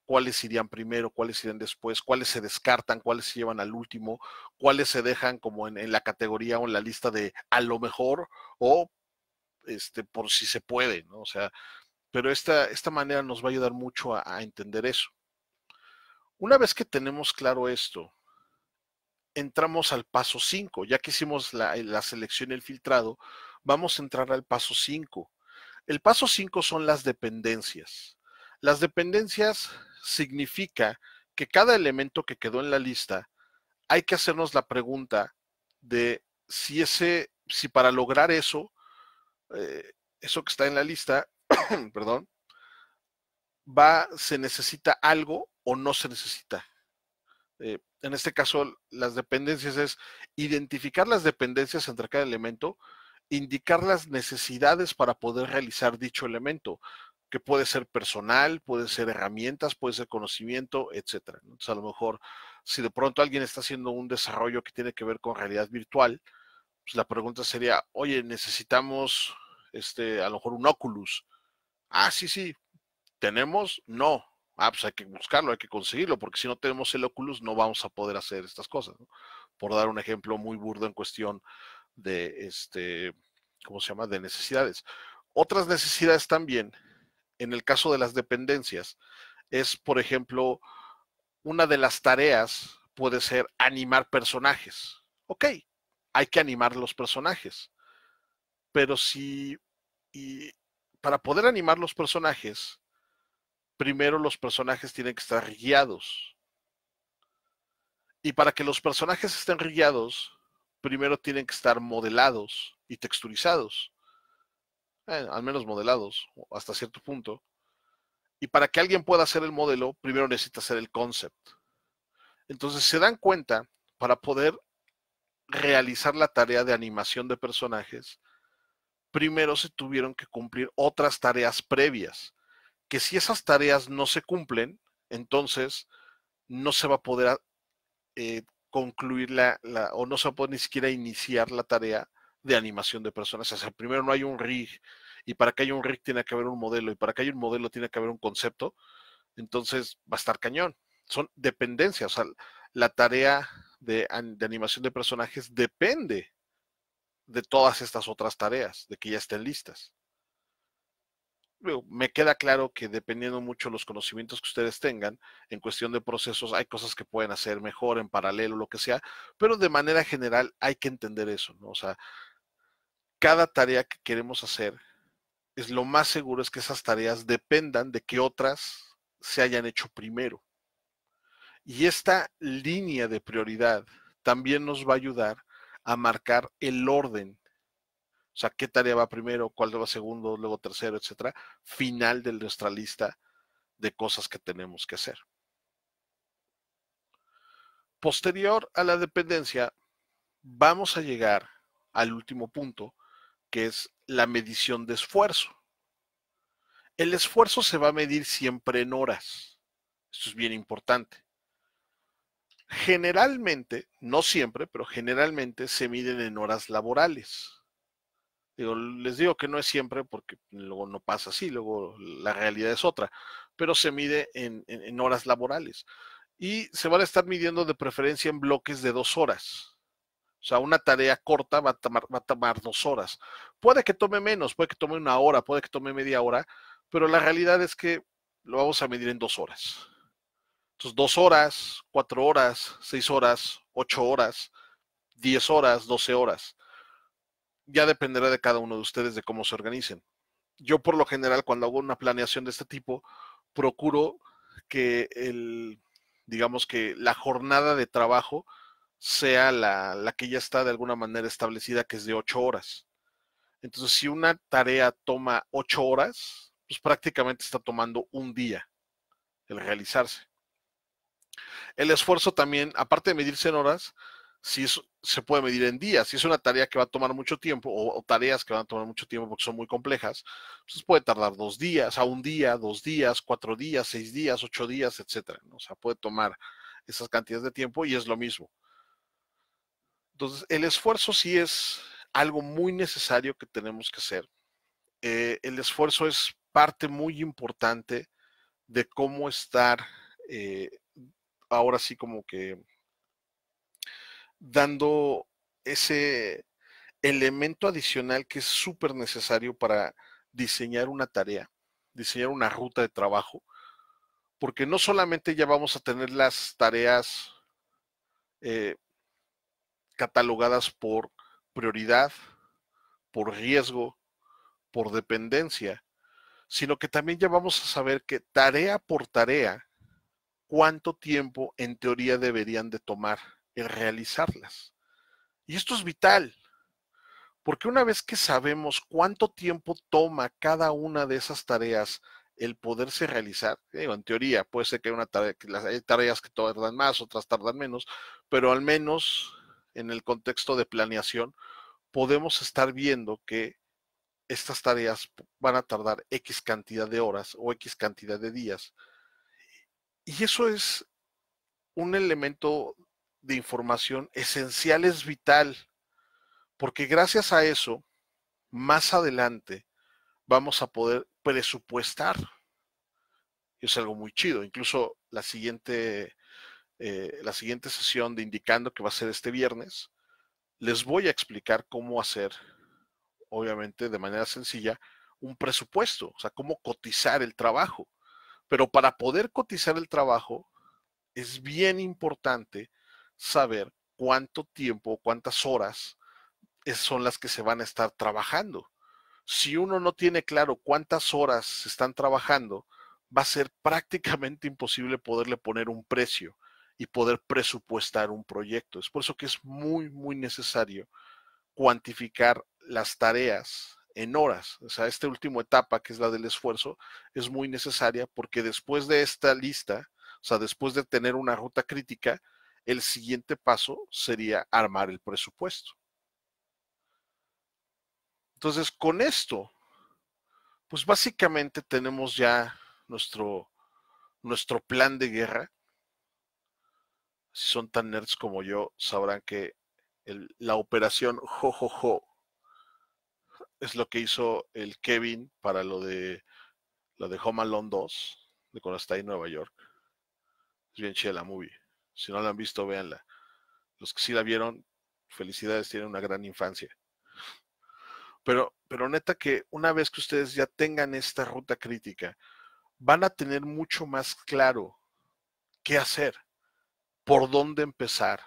S1: cuáles irían primero, cuáles irían después, cuáles se descartan, cuáles se llevan al último, cuáles se dejan como en, la categoría o en la lista de a lo mejor o este, por si se puede, ¿no? O sea, pero esta, esta manera nos va a ayudar mucho a entender eso. Una vez que tenemos claro esto, entramos al paso 5. Ya que hicimos eh, la, selección y el filtrado, vamos a entrar al paso 5. El paso 5 son las dependencias. Las dependencias significa que cada elemento que quedó en la lista, hay que hacernos la pregunta de si ese, si para lograr eso, eh, eso que está en la lista, perdón, va, se necesita algo o no se necesita. Eh, en este caso, las dependencias es identificar las dependencias entre cada elemento, indicar las necesidades para poder realizar dicho elemento, que puede ser personal, puede ser herramientas, puede ser conocimiento, etcétera. Entonces, a lo mejor, si de pronto alguien está haciendo un desarrollo que tiene que ver con realidad virtual, pues la pregunta sería, oye, necesitamos este, a lo mejor un Oculus. Ah, sí, sí. ¿Tenemos? No. Ah, pues hay que buscarlo, hay que conseguirlo, porque si no tenemos el Oculus no vamos a poder hacer estas cosas. Por dar un ejemplo muy burdo en cuestión de, este, ¿cómo se llama?, de necesidades. Otras necesidades también, en el caso de las dependencias, es, por ejemplo, una de las tareas puede ser animar personajes. Ok, hay que animar los personajes. Pero si, y para poder animar los personajes, primero los personajes tienen que estar guiados. Y para que los personajes estén guiados, primero tienen que estar modelados y texturizados. Eh, al menos modelados, hasta cierto punto. Y para que alguien pueda hacer el modelo, primero necesita hacer el concept. Entonces se dan cuenta, para poder realizar la tarea de animación de personajes, primero se tuvieron que cumplir otras tareas previas que si esas tareas no se cumplen, entonces no se va a poder eh, concluir la, o no se va a poder ni siquiera iniciar la tarea de animación de personas. O sea, primero no hay un rig, y para que haya un rig tiene que haber un modelo, y para que haya un modelo tiene que haber un concepto, entonces va a estar cañón. Son dependencias, o sea, la tarea de, de animación de personajes depende de todas estas otras tareas, de que ya estén listas me queda claro que dependiendo mucho los conocimientos que ustedes tengan en cuestión de procesos, hay cosas que pueden hacer mejor en paralelo, lo que sea, pero de manera general hay que entender eso, ¿no? O sea, cada tarea que queremos hacer, es lo más seguro es que esas tareas dependan de que otras se hayan hecho primero. Y esta línea de prioridad también nos va a ayudar a marcar el orden sea, qué tarea va primero, cuál va segundo, luego tercero, etcétera. Final de nuestra lista de cosas que tenemos que hacer. Posterior a la dependencia, vamos a llegar al último punto, que es la medición de esfuerzo. El esfuerzo se va a medir siempre en horas. Esto es bien importante. Generalmente, no siempre, pero generalmente se miden en horas laborales les digo que no es siempre porque luego no pasa así, luego la realidad es otra, pero se mide en, horas laborales. Y se van a estar midiendo de preferencia en bloques de dos horas. O sea, una tarea corta va a tomar dos horas. Puede que tome menos, puede que tome una hora, puede que tome media hora, pero la realidad es que lo vamos a medir en dos horas. Entonces, dos horas, cuatro horas, seis horas, ocho horas, diez horas, doce horas ya dependerá de cada uno de ustedes de cómo se organicen. Yo por lo general cuando hago una planeación de este tipo, procuro que el, digamos que la jornada de trabajo sea la, la que ya está de alguna manera establecida, que es de ocho horas. Entonces, si una tarea toma ocho horas, pues prácticamente está tomando un día el realizarse. El esfuerzo también, aparte de medirse en horas, si se puede medir en días, si es una tarea que va a tomar mucho tiempo o, tareas que van a tomar mucho tiempo porque son muy complejas, pues puede tardar dos días, a un día, dos días, cuatro días, seis días, ocho días, etcétera. ¿no? O sea, puede tomar esas cantidades de tiempo y es lo mismo. Entonces, el esfuerzo sí es algo muy necesario que tenemos que hacer. Eh, el esfuerzo es parte muy importante de cómo estar eh, ahora sí como que dando ese elemento adicional que es súper necesario para diseñar una tarea, diseñar una ruta de trabajo, porque no solamente ya vamos a tener las tareas eh, catalogadas por prioridad, por riesgo, por dependencia, sino que también ya vamos a saber que tarea por tarea, cuánto tiempo en teoría deberían de tomar el realizarlas. Y esto es vital, porque una vez que sabemos cuánto tiempo toma cada una de esas tareas el poderse realizar, en teoría puede ser que, hay, una tareas que tardan más, otras tardan menos, pero al menos en el contexto de planeación podemos estar viendo que estas tareas van a tardar X cantidad de horas o X cantidad de días. Y eso es un elemento de información esencial es vital, porque gracias a eso, más adelante vamos a poder presupuestar. y Es algo muy chido. Incluso la siguiente, eh, la siguiente sesión de Indicando que va a ser este viernes, les voy a explicar cómo hacer, obviamente de manera sencilla, un presupuesto, o sea, cómo cotizar el trabajo. Pero para poder cotizar el trabajo, es bien importante saber cuánto tiempo, cuántas horas eh, son las que se van a estar trabajando. Si uno no tiene claro cuántas horas se están trabajando, va a ser prácticamente imposible poderle poner un precio y poder presupuestar un proyecto. Es por eso que es muy, muy necesario cuantificar las tareas en horas. O sea, esta última etapa, que es la del esfuerzo, es muy necesaria porque después de esta lista, o sea, después de tener una ruta crítica, el siguiente paso sería armar el presupuesto. Entonces, con esto, pues básicamente tenemos ya nuestro, nuestro plan de guerra. Si son tan nerds como yo, sabrán que la operación Jojojo jo, es lo que hizo el Kevin para lo de lo de Home Alone 2, de cuando está en Nueva York. Es bien chida la movie. Si no la han visto, véanla. Los que sí la vieron, felicidades, tienen una gran infancia. Pero, pero neta que una vez que ustedes ya tengan esta ruta crítica, van a tener mucho más claro qué hacer, por dónde empezar.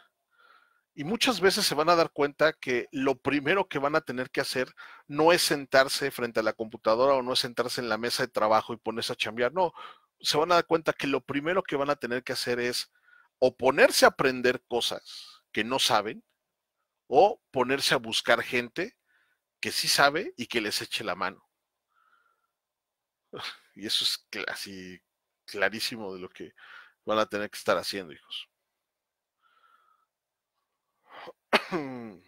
S1: Y muchas veces se van a dar cuenta que lo primero que van a tener que hacer no es sentarse frente a la computadora o no es sentarse en la mesa de trabajo y ponerse a chambear. No, se van a dar cuenta que lo primero que van a tener que hacer es o ponerse a aprender cosas que no saben o ponerse a buscar gente que sí sabe y que les eche la mano. Y eso es así clarísimo de lo que van a tener que estar haciendo, hijos.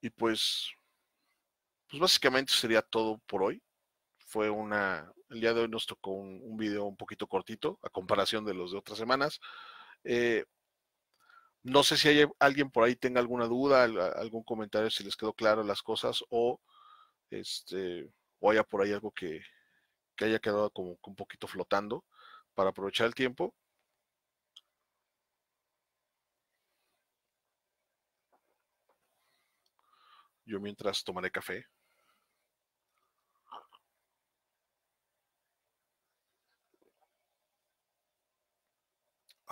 S1: Y pues, pues básicamente sería todo por hoy. Fue una, el día de hoy nos tocó un, video un poquito cortito a comparación de los de otras semanas. Eh, no sé si hay alguien por ahí tenga alguna duda, algún comentario, si les quedó claro las cosas o, este, haya por ahí algo que haya quedado como un poquito flotando para aprovechar el tiempo. Yo mientras tomaré café.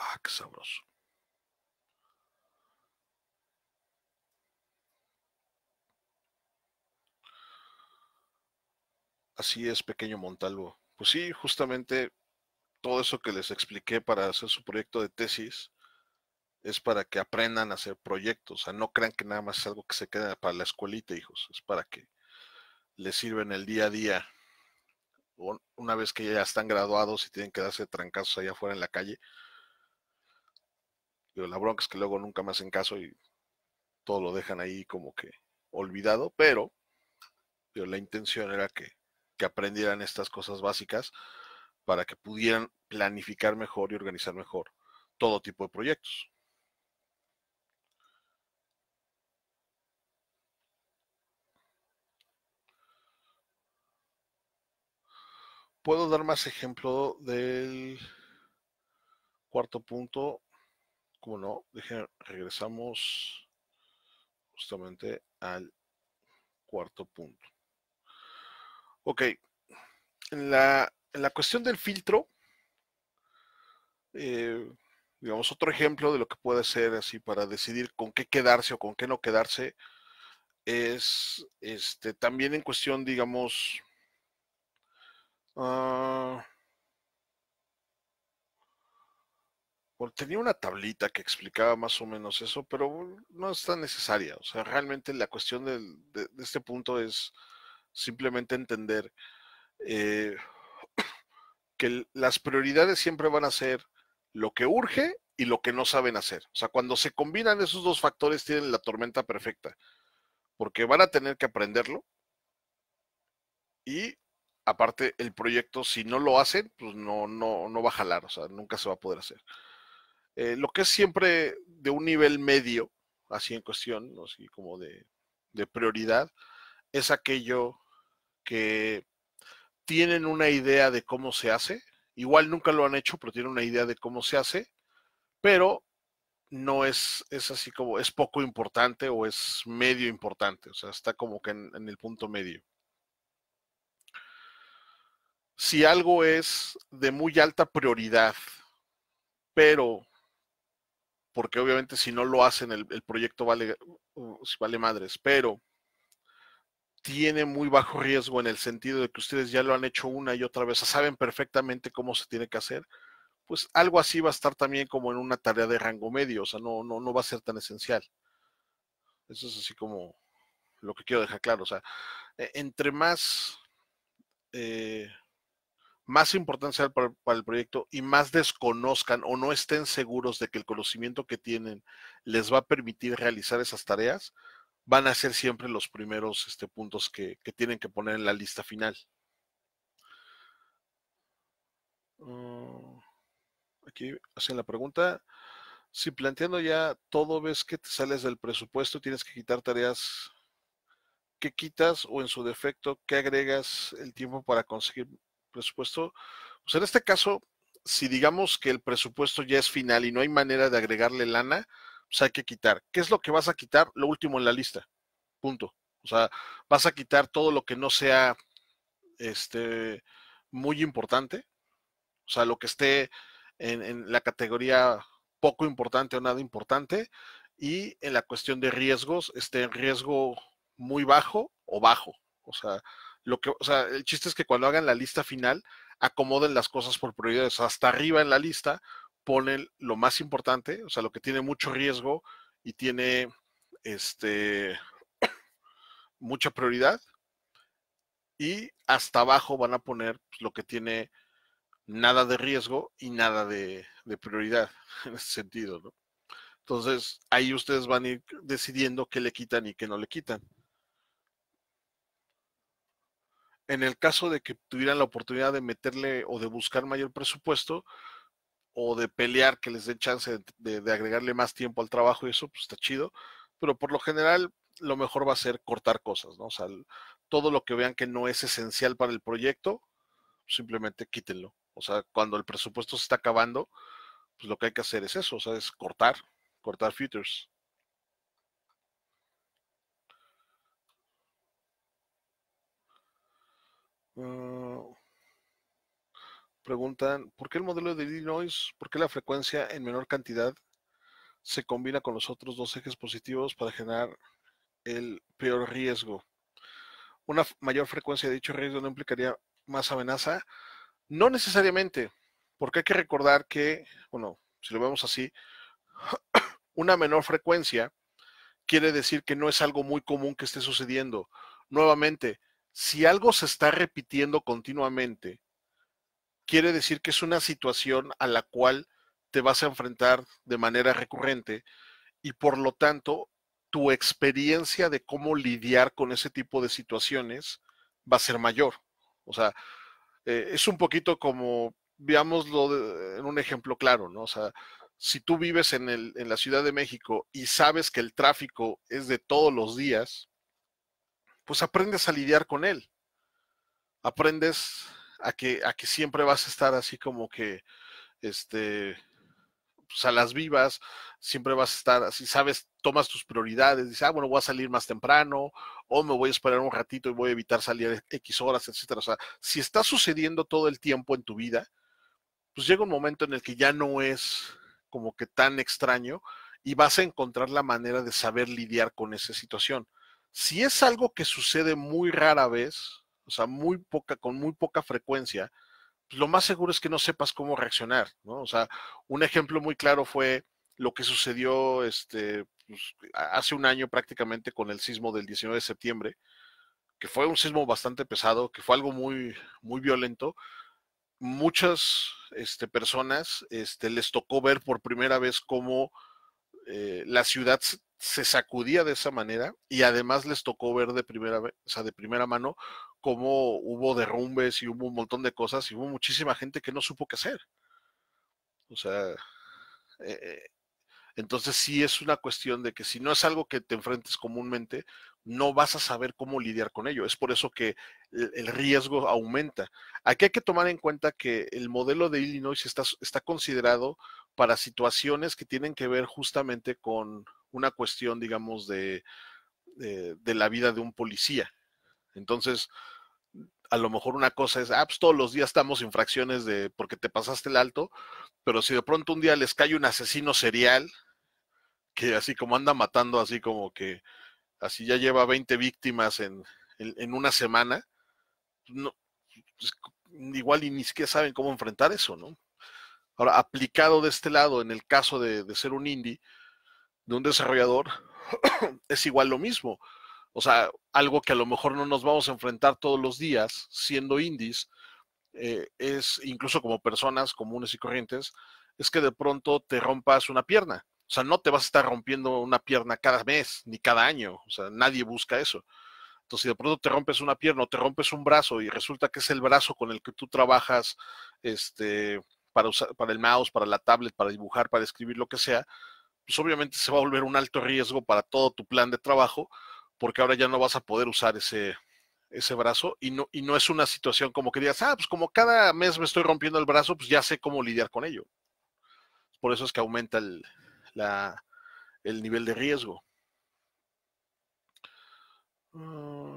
S1: Ah, qué sabroso. Así es, pequeño Montalvo. Pues sí, justamente todo eso que les expliqué para hacer su proyecto de tesis es para que aprendan a hacer proyectos. O sea, no crean que nada más es algo que se queda para la escuelita, hijos. Es para que les sirva en el día a día. una vez que ya están graduados y tienen que darse trancazos allá afuera en la calle, pero la bronca es que luego nunca más en caso y todo lo dejan ahí como que olvidado, pero, la intención era que, que aprendieran estas cosas básicas para que pudieran planificar mejor y organizar mejor todo tipo de proyectos. Puedo dar más ejemplo del cuarto punto bueno, regresamos justamente al cuarto punto. Ok. En la, cuestión del filtro, eh, digamos, otro ejemplo de lo que puede ser así para decidir con qué quedarse o con qué no quedarse es este, también en cuestión, digamos, ah, tenía una tablita que explicaba más o menos eso, pero no es tan necesaria. O sea, realmente la cuestión de, este punto es simplemente entender eh, que las prioridades siempre van a ser lo que urge y lo que no saben hacer. O sea, cuando se combinan esos dos factores tienen la tormenta perfecta, porque van a tener que aprenderlo y aparte el proyecto, si no lo hacen, pues no, no, no va a jalar, o sea, nunca se va a poder hacer. Eh, lo que es siempre de un nivel medio, así en cuestión, así como de, prioridad, es aquello que tienen una idea de cómo se hace, igual nunca lo han hecho, pero tienen una idea de cómo se hace, pero no es, es así como, es poco importante o es medio importante, o sea, está como que en el punto medio. Si algo es de muy alta prioridad, pero porque obviamente si no lo hacen, el, proyecto vale, uh, uh, vale madres, pero tiene muy bajo riesgo en el sentido de que ustedes ya lo han hecho una y otra vez, saben perfectamente cómo se tiene que hacer, pues algo así va a estar también como en una tarea de rango medio, o sea, no, no, va a ser tan esencial. Eso es así como lo que quiero dejar claro, o sea, e, entre más eh, más importancia para, el proyecto y más desconozcan o no estén seguros de que el conocimiento que tienen les va a permitir realizar esas tareas, van a ser siempre los primeros este, puntos que, tienen que poner en la lista final. Mm, aquí hacen la pregunta. Si planteando ya todo ves que te sales del presupuesto, tienes que quitar tareas ¿qué quitas o en su defecto, qué agregas el tiempo para conseguir presupuesto, pues en este caso, si digamos que el presupuesto ya es final y no hay manera de agregarle lana, pues hay que quitar. ¿Qué es lo que vas a quitar? Lo último en la lista. Punto. O sea, vas a quitar todo lo que no sea este muy importante. O sea, lo que esté en, en la categoría poco importante o nada importante. Y en la cuestión de riesgos, esté en riesgo muy bajo o bajo. O sea, lo que, o sea, el chiste es que cuando hagan la lista final, acomoden las cosas por prioridades. Hasta arriba en la lista ponen lo más importante, o sea, lo que tiene mucho riesgo y tiene este mucha prioridad. Y hasta abajo van a poner pues, lo que tiene nada de riesgo y nada de, de prioridad en ese sentido, ¿no? Entonces, ahí ustedes van a ir decidiendo qué le quitan y qué no le quitan. en el caso de que tuvieran la oportunidad de meterle o de buscar mayor presupuesto o de pelear que les den chance de, agregarle más tiempo al trabajo y eso, pues está chido. Pero por lo general, lo mejor va a ser cortar cosas, ¿no? O sea, todo lo que vean que no es esencial para el proyecto, simplemente quítenlo. O sea, cuando el presupuesto se está acabando, pues lo que hay que hacer es eso, o sea, es cortar, cortar features. Ah, preguntan, ¿por qué el modelo de D-Noise, por qué la frecuencia en menor cantidad se combina con los otros dos ejes positivos para generar el peor riesgo? Una mayor frecuencia de dicho riesgo no implicaría más amenaza. No necesariamente, porque hay que recordar que, bueno, si lo vemos así, una menor frecuencia quiere decir que no es algo muy común que esté sucediendo. Nuevamente, si algo se está repitiendo continuamente, quiere decir que es una situación a la cual te vas a enfrentar de manera recurrente y por lo tanto tu experiencia de cómo lidiar con ese tipo de situaciones va a ser mayor. O sea, eh, es un poquito como, veámoslo en un ejemplo claro, ¿no? O sea, si tú vives en la Ciudad de México y sabes que el tráfico es de todos los días, pues aprendes a lidiar con él. Aprendes a que, a que siempre vas a estar así como que, este, pues, a las vivas, siempre vas a estar así, sabes, tomas tus prioridades, dices, ah, bueno, voy a salir más temprano, o me voy a esperar un ratito y voy a evitar salir X e-, horas, etcétera. O sea, si está sucediendo todo el tiempo en tu vida, pues llega un momento en el que ya no es como que tan extraño y vas a encontrar la manera de saber lidiar con esa situación. Si es algo que sucede muy rara vez, o sea, muy poca, con muy poca frecuencia, lo más seguro es que no sepas cómo reaccionar, O sea, un ejemplo muy claro fue lo que sucedió este, pues, hace un año prácticamente con el sismo del 19 de septiembre, que fue un sismo bastante pesado, que fue algo muy, muy violento. Muchas este, personas este, les tocó ver por primera vez cómo eh, la ciudad se sacudía de esa manera y además les tocó ver de primera, o de primera mano cómo hubo derrumbes y hubo un montón de cosas y hubo muchísima gente que no supo qué hacer. O sea, eh, entonces sí es una cuestión de que si no es algo que te enfrentes comúnmente, no vas a saber cómo lidiar con ello. Es por eso que el, riesgo aumenta. Aquí hay que tomar en cuenta que el modelo de Illinois está considerado para situaciones que tienen que ver justamente con una cuestión, digamos, eh, de, la vida de un policía. Entonces, a lo mejor una cosa es, ah, pues, todos los días estamos infracciones de porque te pasaste el alto, pero si de pronto un día les cae un asesino serial, que así como anda matando, así como que, así ya lleva 20 víctimas en, en, una semana, pues, no, pues, igual y ni siquiera saben cómo enfrentar eso, ¿no? Ahora, aplicado de este lado, en el caso de, ser un indie, de un desarrollador, es igual lo mismo. O sea, algo que a lo mejor no nos vamos a enfrentar todos los días siendo indies, eh, es incluso como personas comunes y corrientes, es que de pronto te rompas una pierna. O sea, no te vas a estar rompiendo una pierna cada mes ni cada año. O sea, nadie busca eso. Entonces, si de pronto te rompes una pierna o te rompes un brazo y resulta que es el brazo con el que tú trabajas, este, para, el mouse, para la tablet, para dibujar, para escribir, lo que sea, pues obviamente se va a volver un alto riesgo para todo tu plan de trabajo, porque ahora ya no vas a poder usar ese, ese brazo y no, no es una situación como que digas, ah, pues como cada mes me estoy rompiendo el brazo, pues ya sé cómo lidiar con ello. Por eso es que aumenta el, nivel de riesgo. Ah,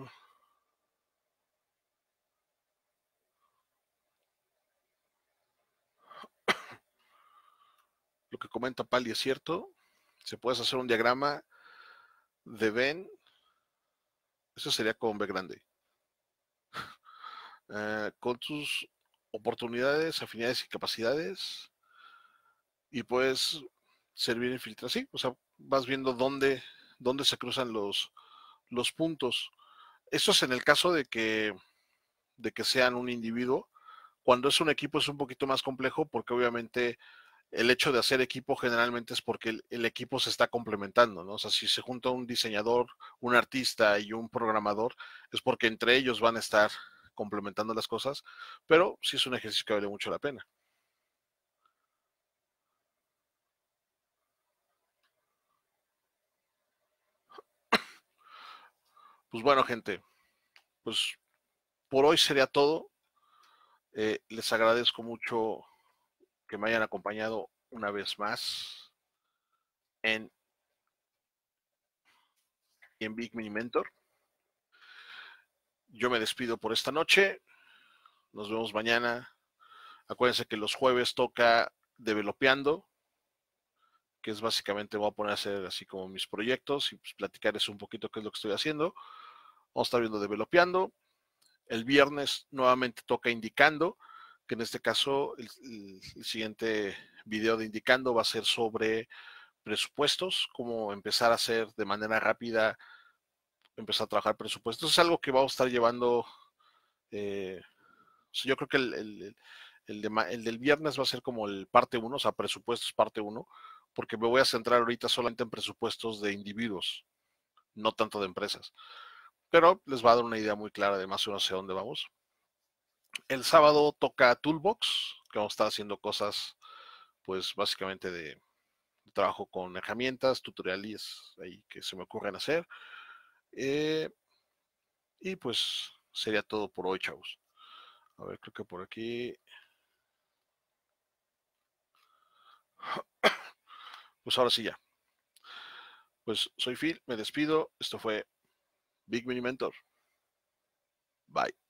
S1: que comenta Pali es cierto. se puedes hacer un diagrama de Ben, eso sería con B grande. Eh, con tus oportunidades, afinidades y capacidades. Y puedes servir en filtro, o sea, vas viendo dónde, dónde se cruzan los, los puntos. Eso es en el caso de que, de que sean un individuo. Cuando es un equipo es un poquito más complejo porque obviamente el hecho de hacer equipo generalmente es porque el, equipo se está complementando, ¿no? O sea, si se junta un diseñador, un artista y un programador, es porque entre ellos van a estar complementando las cosas, pero sí es un ejercicio que vale mucho la pena. Pues bueno, gente, pues por hoy sería todo. Eh, les agradezco mucho que me hayan acompañado una vez más en, en Big Mini Mentor. Yo me despido por esta noche. Nos vemos mañana. Acuérdense que los jueves toca Developeando, que es básicamente voy a poner a hacer así como mis proyectos y pues platicarles un poquito qué es lo que estoy haciendo. Vamos a estar viendo Developeando. El viernes nuevamente toca Indicando en este caso el, siguiente video de Indicando va a ser sobre presupuestos, cómo empezar a hacer de manera rápida, empezar a trabajar presupuestos. Es algo que va a estar llevando, eh, yo creo que el, del viernes va a ser como el parte 1, o sea, presupuestos parte 1, porque me voy a centrar ahorita solamente en presupuestos de individuos, no tanto de empresas. Pero les va a dar una idea muy clara de más o menos hacia dónde vamos el sábado toca Toolbox, que vamos a estar haciendo cosas, pues básicamente de, trabajo con herramientas, tutoriales ahí que se me ocurran hacer. Eh, y pues sería todo por hoy, chavos. A ver, creo que por aquí. Pues ahora sí ya. Pues soy Phil, me despido. Esto fue Big Mini Mentor. Bye.